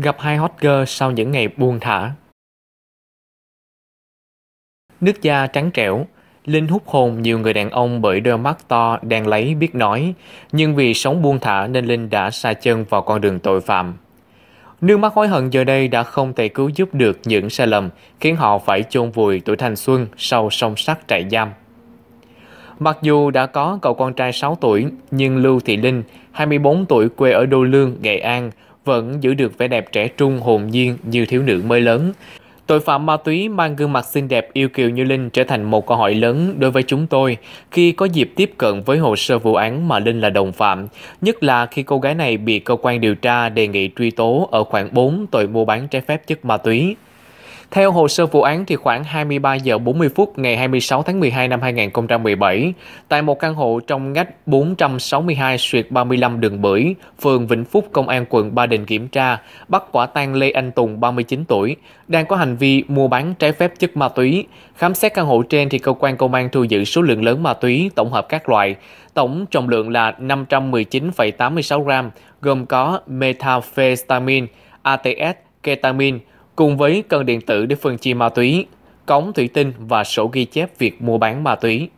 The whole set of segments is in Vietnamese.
gặp hai hot girl sau những ngày buông thả. Nước da trắng trẻo, Linh hút hồn nhiều người đàn ông bởi đôi mắt to đang lấy biết nói, nhưng vì sống buông thả nên Linh đã xa chân vào con đường tội phạm. Nước mắt hối hận giờ đây đã không thể cứu giúp được những sai lầm khiến họ phải chôn vùi tuổi thanh xuân sau sông sắt trại giam. Mặc dù đã có cậu con trai 6 tuổi, nhưng Lưu Thị Linh, 24 tuổi quê ở Đô Lương, Nghệ An, vẫn giữ được vẻ đẹp trẻ trung hồn nhiên như thiếu nữ mới lớn. Tội phạm ma túy mang gương mặt xinh đẹp yêu kiều như Linh trở thành một câu hỏi lớn đối với chúng tôi khi có dịp tiếp cận với hồ sơ vụ án mà Linh là đồng phạm, nhất là khi cô gái này bị cơ quan điều tra đề nghị truy tố ở khoảng 4 tội mua bán trái phép chất ma túy. Theo hồ sơ vụ án thì khoảng 23 giờ 40 phút ngày 26 tháng 12 năm 2017, tại một căn hộ trong ngách 462 xuyệt 35 đường Bưởi, phường Vĩnh Phúc, Công an quận Ba Đình kiểm tra, bắt quả tang Lê Anh Tùng 39 tuổi, đang có hành vi mua bán trái phép chất ma túy. Khám xét căn hộ trên thì cơ quan công an thu giữ số lượng lớn ma túy tổng hợp các loại, tổng trọng lượng là 519,86 gram, gồm có methamphetamine, ATS, ketamine, cùng với cân điện tử để phân chia ma túy, cống thủy tinh và sổ ghi chép việc mua bán ma túy.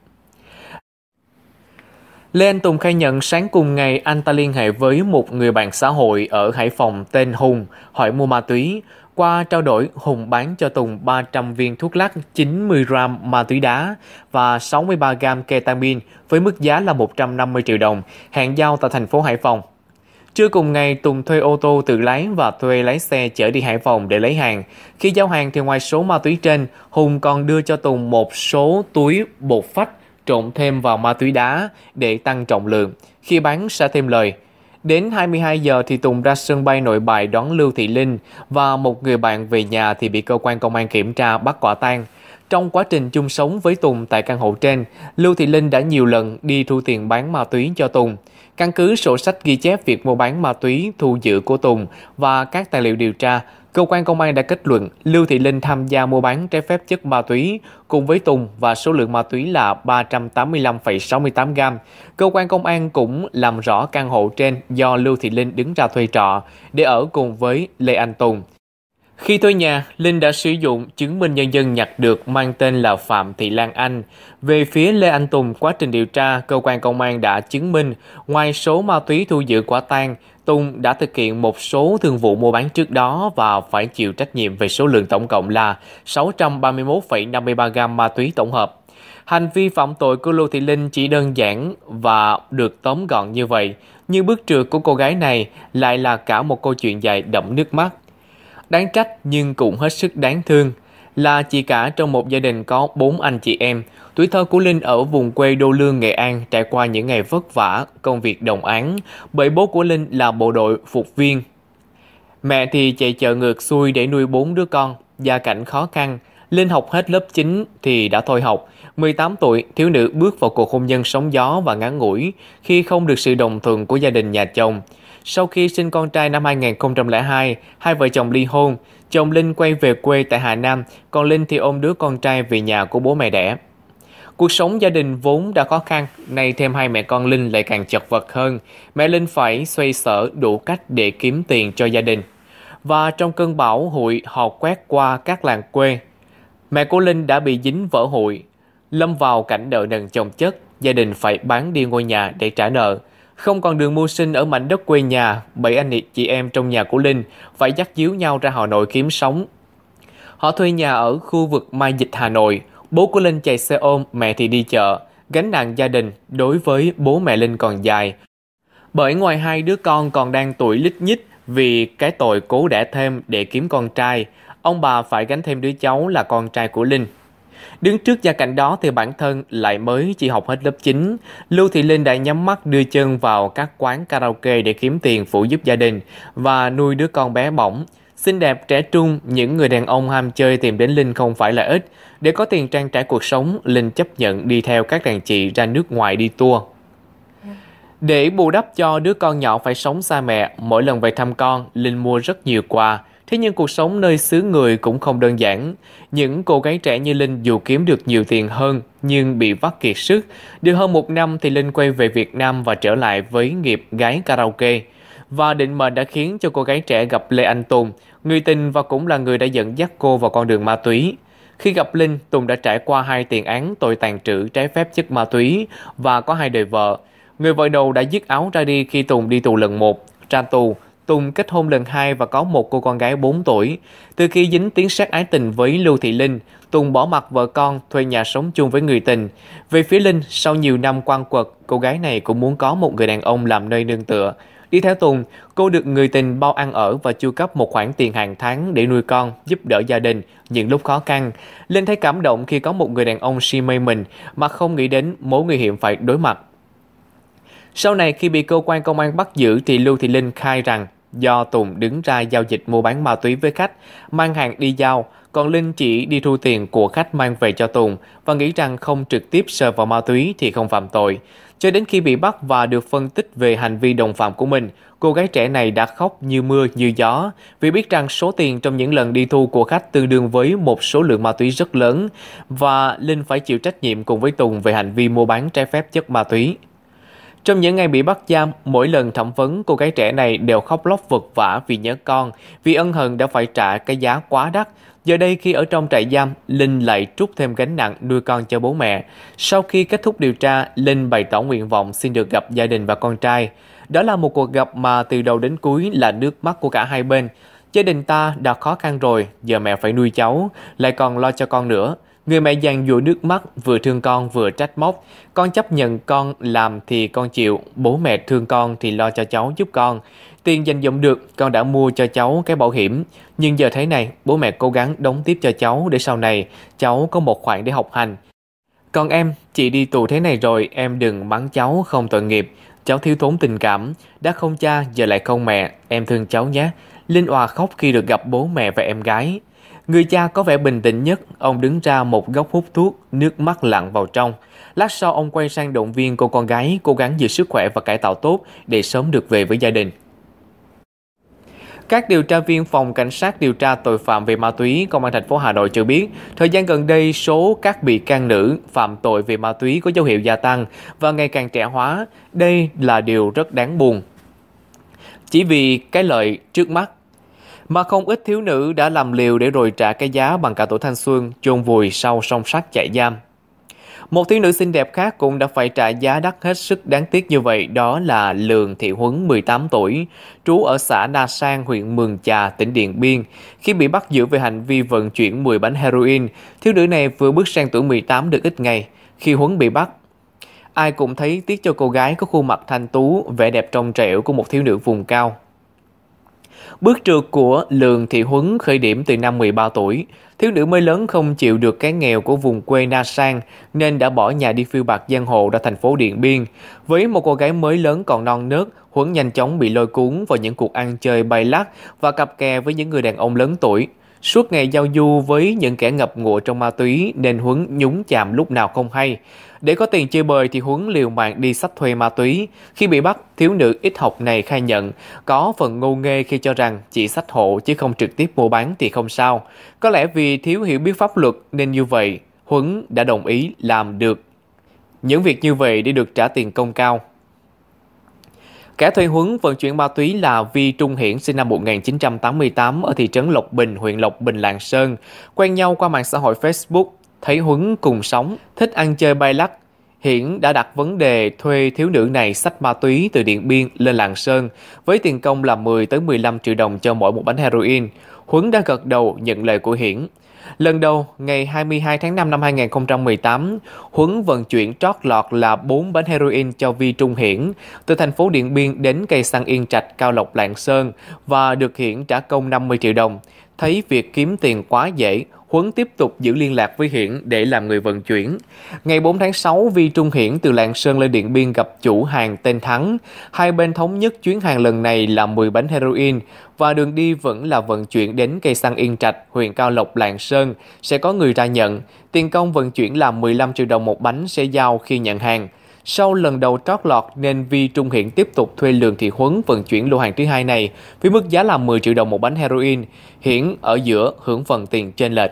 Lê Anh Tùng khai nhận sáng cùng ngày anh ta liên hệ với một người bạn xã hội ở Hải Phòng tên Hùng hỏi mua ma túy. Qua trao đổi, Hùng bán cho Tùng 300 viên thuốc lắc, 90 gram ma túy đá và 63 gram ketamin với mức giá là 150 triệu đồng, hẹn giao tại thành phố Hải Phòng. Trưa cùng ngày, Tùng thuê ô tô tự lái và thuê lái xe chở đi Hải Phòng để lấy hàng. Khi giao hàng thì ngoài số ma túy trên, Hùng còn đưa cho Tùng một số túi bột phách trộn thêm vào ma túy đá để tăng trọng lượng. Khi bán sẽ thêm lời. Đến 22 giờ thì Tùng ra sân bay nội bài đón Lưu Thị Linh và một người bạn về nhà thì bị cơ quan công an kiểm tra bắt quả tang. Trong quá trình chung sống với Tùng tại căn hộ trên, Lưu Thị Linh đã nhiều lần đi thu tiền bán ma túy cho Tùng. Căn cứ sổ sách ghi chép việc mua bán ma túy thu giữ của Tùng và các tài liệu điều tra, cơ quan công an đã kết luận Lưu Thị Linh tham gia mua bán trái phép chất ma túy cùng với Tùng và số lượng ma túy là 385,68 gram. Cơ quan công an cũng làm rõ căn hộ trên do Lưu Thị Linh đứng ra thuê trọ để ở cùng với Lê Anh Tùng. Khi thuê nhà, Linh đã sử dụng chứng minh nhân dân nhặt được mang tên là Phạm Thị Lan Anh. Về phía Lê Anh Tùng, quá trình điều tra, cơ quan công an đã chứng minh ngoài số ma túy thu giữ quả tang, Tùng đã thực hiện một số thương vụ mua bán trước đó và phải chịu trách nhiệm về số lượng tổng cộng là 631,53 gam ma túy tổng hợp. Hành vi phạm tội của Lưu Thị Linh chỉ đơn giản và được tóm gọn như vậy, nhưng bước trượt của cô gái này lại là cả một câu chuyện dài đậm nước mắt đáng trách nhưng cũng hết sức đáng thương là chị cả trong một gia đình có bốn anh chị em. Tuổi thơ của Linh ở vùng quê Đô Lương, Nghệ An trải qua những ngày vất vả, công việc đồng án, bởi bố của Linh là bộ đội phục viên. Mẹ thì chạy chợ ngược xuôi để nuôi bốn đứa con, gia cảnh khó khăn. Linh học hết lớp 9 thì đã thôi học. 18 tuổi, thiếu nữ bước vào cuộc hôn nhân sóng gió và ngắn ngủi khi không được sự đồng thuận của gia đình nhà chồng. Sau khi sinh con trai năm 2002, hai vợ chồng ly hôn, chồng Linh quay về quê tại Hà Nam, còn Linh thì ôm đứa con trai về nhà của bố mẹ đẻ. Cuộc sống gia đình vốn đã khó khăn, nay thêm hai mẹ con Linh lại càng chật vật hơn. Mẹ Linh phải xoay sở đủ cách để kiếm tiền cho gia đình. Và trong cơn bão hội họ quét qua các làng quê. Mẹ của Linh đã bị dính vỡ hội, lâm vào cảnh nợ nần chồng chất, gia đình phải bán đi ngôi nhà để trả nợ. Không còn đường mưu sinh ở mảnh đất quê nhà, bảy anh chị em trong nhà của Linh phải dắt díu nhau ra Hà Nội kiếm sống. Họ thuê nhà ở khu vực Mai Dịch Hà Nội, bố của Linh chạy xe ôm, mẹ thì đi chợ. Gánh nặng gia đình đối với bố mẹ Linh còn dài. Bởi ngoài hai đứa con còn đang tuổi lít nhít vì cái tội cố đẻ thêm để kiếm con trai, ông bà phải gánh thêm đứa cháu là con trai của Linh. Đứng trước gia cảnh đó thì bản thân lại mới chỉ học hết lớp 9. Lưu Thị Linh đã nhắm mắt đưa chân vào các quán karaoke để kiếm tiền phụ giúp gia đình và nuôi đứa con bé bỏng. Xinh đẹp, trẻ trung, những người đàn ông ham chơi tìm đến Linh không phải là ít. Để có tiền trang trải cuộc sống, Linh chấp nhận đi theo các đàn chị ra nước ngoài đi tour. Để bù đắp cho đứa con nhỏ phải sống xa mẹ, mỗi lần về thăm con, Linh mua rất nhiều quà. Thế nhưng cuộc sống nơi xứ người cũng không đơn giản. Những cô gái trẻ như Linh dù kiếm được nhiều tiền hơn nhưng bị vắt kiệt sức. Được hơn một năm thì Linh quay về Việt Nam và trở lại với nghiệp gái karaoke. Và định mệnh đã khiến cho cô gái trẻ gặp Lê Anh Tùng, người tình và cũng là người đã dẫn dắt cô vào con đường ma túy. Khi gặp Linh, Tùng đã trải qua hai tiền án tội tàn trữ trái phép chất ma túy và có hai đời vợ. Người vợ đầu đã dứt áo ra đi khi Tùng đi tù lần một, ra tù, Tùng kết hôn lần hai và có một cô con gái 4 tuổi. Từ khi dính tiếng sát ái tình với Lưu Thị Linh, Tùng bỏ mặt vợ con, thuê nhà sống chung với người tình. Về phía Linh, sau nhiều năm quan quật, cô gái này cũng muốn có một người đàn ông làm nơi nương tựa. Đi theo Tùng, cô được người tình bao ăn ở và chu cấp một khoản tiền hàng tháng để nuôi con, giúp đỡ gia đình những lúc khó khăn. Linh thấy cảm động khi có một người đàn ông si mê mình mà không nghĩ đến mối nguy hiểm phải đối mặt. Sau này khi bị cơ quan công an bắt giữ thì Lưu Thị Linh khai rằng do Tùng đứng ra giao dịch mua bán ma túy với khách, mang hàng đi giao, còn Linh chỉ đi thu tiền của khách mang về cho Tùng và nghĩ rằng không trực tiếp sờ vào ma túy thì không phạm tội. Cho đến khi bị bắt và được phân tích về hành vi đồng phạm của mình, cô gái trẻ này đã khóc như mưa như gió vì biết rằng số tiền trong những lần đi thu của khách tương đương với một số lượng ma túy rất lớn và Linh phải chịu trách nhiệm cùng với Tùng về hành vi mua bán trái phép chất ma túy. Trong những ngày bị bắt giam, mỗi lần thẩm vấn cô gái trẻ này đều khóc lóc vật vả vì nhớ con, vì ân hận đã phải trả cái giá quá đắt. Giờ đây khi ở trong trại giam, Linh lại trút thêm gánh nặng nuôi con cho bố mẹ. Sau khi kết thúc điều tra, Linh bày tỏ nguyện vọng xin được gặp gia đình và con trai. Đó là một cuộc gặp mà từ đầu đến cuối là nước mắt của cả hai bên. Gia đình ta đã khó khăn rồi, giờ mẹ phải nuôi cháu, lại còn lo cho con nữa. Người mẹ giàn dụi nước mắt, vừa thương con vừa trách móc. Con chấp nhận con làm thì con chịu, bố mẹ thương con thì lo cho cháu giúp con. Tiền dành dụm được, con đã mua cho cháu cái bảo hiểm. Nhưng giờ thế này, bố mẹ cố gắng đóng tiếp cho cháu để sau này cháu có một khoản để học hành. Còn em, chị đi tù thế này rồi, em đừng mắng cháu không tội nghiệp. Cháu thiếu thốn tình cảm, đã không cha giờ lại không mẹ, em thương cháu nhé. Linh Hòa khóc khi được gặp bố mẹ và em gái. Người cha có vẻ bình tĩnh nhất, ông đứng ra một góc hút thuốc, nước mắt lặn vào trong. Lát sau ông quay sang động viên cô con gái cố gắng giữ sức khỏe và cải tạo tốt để sớm được về với gia đình. Các điều tra viên phòng cảnh sát điều tra tội phạm về ma túy công an thành phố Hà Nội cho biết, thời gian gần đây số các bị can nữ phạm tội về ma túy có dấu hiệu gia tăng và ngày càng trẻ hóa. Đây là điều rất đáng buồn. Chỉ vì cái lợi trước mắt mà không ít thiếu nữ đã làm liều để rồi trả cái giá bằng cả tuổi thanh xuân chôn vùi sau song sắt chạy giam. Một thiếu nữ xinh đẹp khác cũng đã phải trả giá đắt hết sức đáng tiếc như vậy, đó là Lường Thị Huấn 18 tuổi, trú ở xã Na Sang, huyện Mường Trà, tỉnh Điện Biên. Khi bị bắt giữ về hành vi vận chuyển 10 bánh heroin, thiếu nữ này vừa bước sang tuổi 18 được ít ngày. Khi Huấn bị bắt, ai cũng thấy tiếc cho cô gái có khuôn mặt thanh tú, vẻ đẹp trong trẻo của một thiếu nữ vùng cao. Bước trượt của Lường Thị Huấn khởi điểm từ năm 13 tuổi. Thiếu nữ mới lớn không chịu được cái nghèo của vùng quê Na Sang nên đã bỏ nhà đi phiêu bạc giang hồ ra thành phố Điện Biên. Với một cô gái mới lớn còn non nớt, Huấn nhanh chóng bị lôi cuốn vào những cuộc ăn chơi bay lắc và cặp kè với những người đàn ông lớn tuổi Suốt ngày giao du với những kẻ ngập ngụa trong ma túy nên Huấn nhúng chạm lúc nào không hay. Để có tiền chơi bời thì Huấn liều mạng đi sách thuê ma túy. Khi bị bắt, thiếu nữ ít học này khai nhận có phần ngô nghê khi cho rằng chỉ sách hộ chứ không trực tiếp mua bán thì không sao. Có lẽ vì thiếu hiểu biết pháp luật nên như vậy, Huấn đã đồng ý làm được. Những việc như vậy để được trả tiền công cao. Kẻ thuê huấn vận chuyển ma túy là Vi Trung Hiển sinh năm 1988 ở thị trấn Lộc Bình, huyện Lộc Bình, Lạng Sơn. Quen nhau qua mạng xã hội Facebook, thấy Huấn cùng sống, thích ăn chơi bay lắc. Hiển đã đặt vấn đề thuê thiếu nữ này sách ma túy từ Điện Biên lên Lạng Sơn với tiền công là 10 tới 15 triệu đồng cho mỗi một bánh heroin. Huấn đã gật đầu nhận lời của Hiển Lần đầu, ngày 22 tháng 5 năm 2018, Huấn vận chuyển trót lọt là 4 bánh heroin cho Vi Trung Hiển từ thành phố Điện Biên đến cây xăng Yên Trạch, Cao Lộc, Lạng Sơn và được Hiển trả công 50 triệu đồng. Thấy việc kiếm tiền quá dễ, Huấn tiếp tục giữ liên lạc với Hiển để làm người vận chuyển. Ngày 4 tháng 6, Vi Trung Hiển từ Lạng Sơn lên Điện Biên gặp chủ hàng tên Thắng. Hai bên thống nhất chuyến hàng lần này là 10 bánh heroin và đường đi vẫn là vận chuyển đến cây xăng Yên Trạch, huyện Cao Lộc, Lạng Sơn. Sẽ có người ra nhận. Tiền công vận chuyển là 15 triệu đồng một bánh sẽ giao khi nhận hàng. Sau lần đầu trót lọt nên Vi Trung Hiển tiếp tục thuê Lường Thị Huấn vận chuyển lô hàng thứ hai này với mức giá là 10 triệu đồng một bánh heroin. Hiển ở giữa hưởng phần tiền trên lệch.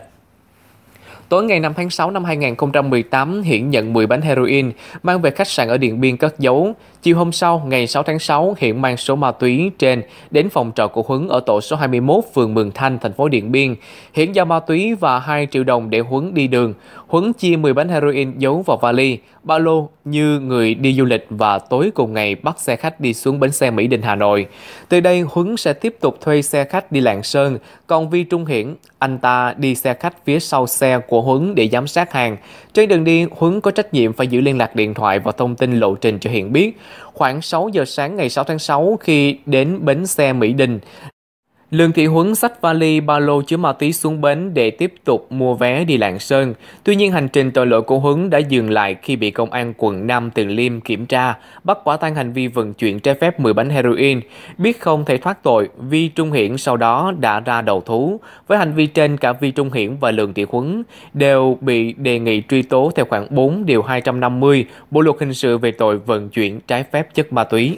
Tối ngày 5 tháng 6 năm 2018, Hiển nhận 10 bánh heroin, mang về khách sạn ở Điện Biên cất giấu. Chiều hôm sau, ngày 6 tháng 6, hiện mang số ma túy trên đến phòng trọ của Huấn ở tổ số 21 phường Mường Thanh, thành phố Điện Biên. hiện giao ma túy và 2 triệu đồng để Huấn đi đường. Huấn chia 10 bánh heroin giấu vào vali, ba lô như người đi du lịch và tối cùng ngày bắt xe khách đi xuống bến xe Mỹ Đình Hà Nội. Từ đây Huấn sẽ tiếp tục thuê xe khách đi Lạng Sơn, còn Vi Trung Hiển, anh ta đi xe khách phía sau xe của Huấn để giám sát hàng. Trên đường đi, Huấn có trách nhiệm phải giữ liên lạc điện thoại và thông tin lộ trình cho Hiển biết. Khoảng 6 giờ sáng ngày 6 tháng 6 khi đến bến xe Mỹ Đình, Lương Thị Huấn xách vali ba lô chứa ma túy xuống bến để tiếp tục mua vé đi Lạng Sơn. Tuy nhiên hành trình tội lỗi của Huấn đã dừng lại khi bị công an quận Nam Từ Liêm kiểm tra, bắt quả tang hành vi vận chuyển trái phép 10 bánh heroin. Biết không thể thoát tội, Vi Trung Hiển sau đó đã ra đầu thú. Với hành vi trên, cả Vi Trung Hiển và Lương Thị Huấn đều bị đề nghị truy tố theo khoảng 4 điều 250 Bộ luật hình sự về tội vận chuyển trái phép chất ma túy.